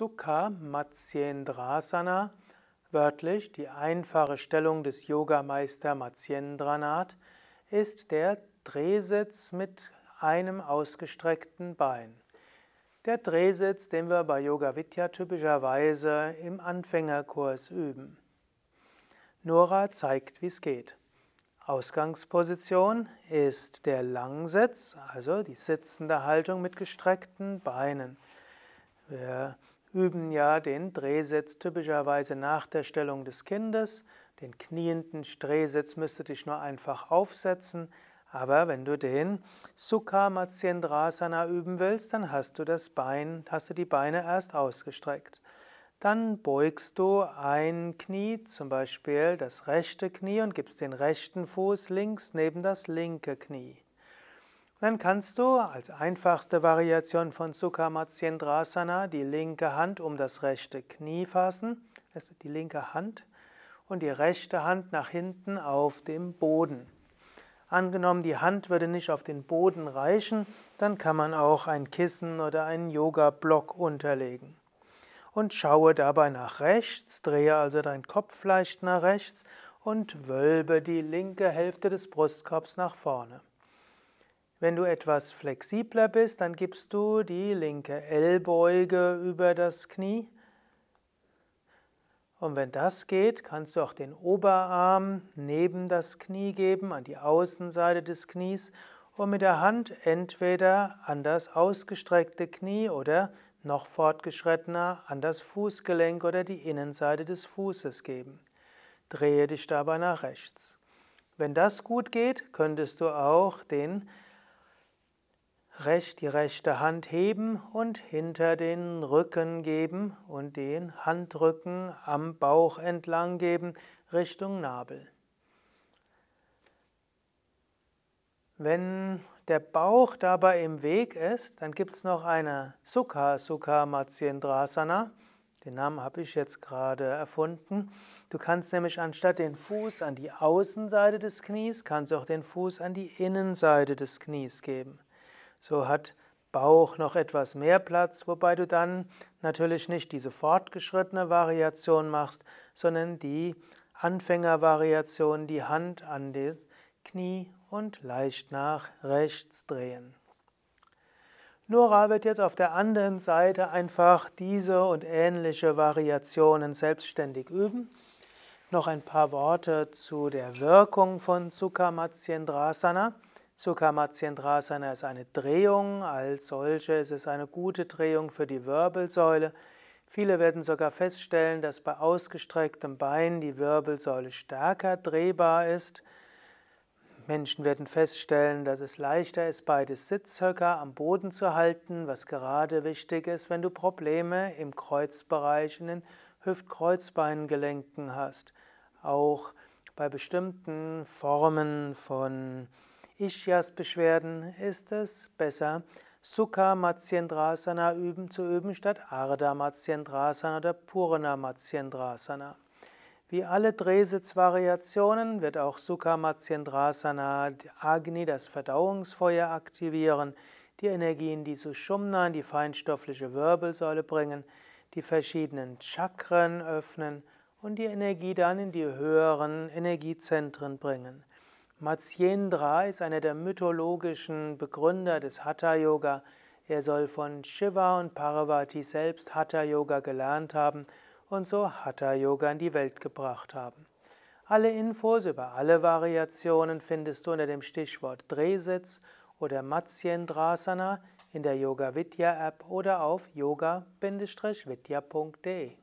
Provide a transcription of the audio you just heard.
Sukha Matsyendrasana, wörtlich die einfache Stellung des Yogameister Matsyendranath, ist der Drehsitz mit einem ausgestreckten Bein. Der Drehsitz, den wir bei Yoga Vidya typischerweise im Anfängerkurs üben. Nora zeigt, wie es geht. Ausgangsposition ist der Langsitz, also die sitzende Haltung mit gestreckten Beinen. Wir üben ja den Drehsitz typischerweise nach der Stellung des Kindes. Den knienden Drehsitz müsste dich nur einfach aufsetzen. Aber wenn du den Sukha üben willst, dann hast du das Bein, hast du die Beine erst ausgestreckt. Dann beugst du ein Knie, zum Beispiel das rechte Knie, und gibst den rechten Fuß links neben das linke Knie. Dann kannst du als einfachste Variation von Sukhamatsyendrasana die linke Hand um das rechte Knie fassen, also die linke Hand und die rechte Hand nach hinten auf dem Boden. Angenommen, die Hand würde nicht auf den Boden reichen, dann kann man auch ein Kissen oder einen Yoga-Block unterlegen. Und schaue dabei nach rechts, drehe also dein Kopf leicht nach rechts und wölbe die linke Hälfte des Brustkorbs nach vorne. Wenn du etwas flexibler bist, dann gibst du die linke Ellbeuge über das Knie. Und wenn das geht, kannst du auch den Oberarm neben das Knie geben, an die Außenseite des Knies und mit der Hand entweder an das ausgestreckte Knie oder noch fortgeschrittener an das Fußgelenk oder die Innenseite des Fußes geben. Drehe dich dabei nach rechts. Wenn das gut geht, könntest du auch den recht die rechte Hand heben und hinter den Rücken geben und den Handrücken am Bauch entlang geben Richtung Nabel. Wenn der Bauch dabei im Weg ist, dann gibt es noch eine Sukha, Sukha Matsyendrasana. Den Namen habe ich jetzt gerade erfunden. Du kannst nämlich anstatt den Fuß an die Außenseite des Knies, kannst du auch den Fuß an die Innenseite des Knies geben. So hat Bauch noch etwas mehr Platz, wobei du dann natürlich nicht diese fortgeschrittene Variation machst, sondern die Anfängervariation, die Hand an das Knie und leicht nach rechts drehen. Nora wird jetzt auf der anderen Seite einfach diese und ähnliche Variationen selbstständig üben. Noch ein paar Worte zu der Wirkung von Sukhamatsyendrasana. Sukhamatsyendrasana ist eine Drehung, als solche ist es eine gute Drehung für die Wirbelsäule. Viele werden sogar feststellen, dass bei ausgestrecktem Bein die Wirbelsäule stärker drehbar ist. Menschen werden feststellen, dass es leichter ist, beide Sitzhöcker am Boden zu halten, was gerade wichtig ist, wenn du Probleme im Kreuzbereich, in den Hüftkreuzbeingelenken hast. Auch bei bestimmten Formen von Ischias-Beschwerden ist es besser, Sukha Matsyendrasana üben zu üben statt Ardha Matsyendrasana oder Purana Matsyendrasana. Wie alle Drehsitzvariationen wird auch Sukha Matsyendrasana Agni, das Verdauungsfeuer, aktivieren, die Energien, die Sushumna in die feinstoffliche Wirbelsäule bringen, die verschiedenen Chakren öffnen und die Energie dann in die höheren Energiezentren bringen. Matsyendra ist einer der mythologischen Begründer des Hatha Yoga. Er soll von Shiva und Parvati selbst Hatha Yoga gelernt haben und so Hatha Yoga in die Welt gebracht haben. Alle Infos über alle Variationen findest du unter dem Stichwort Drehsitz oder Matsyendrasana in der Yoga Vidya App oder auf yoga-vidya.de.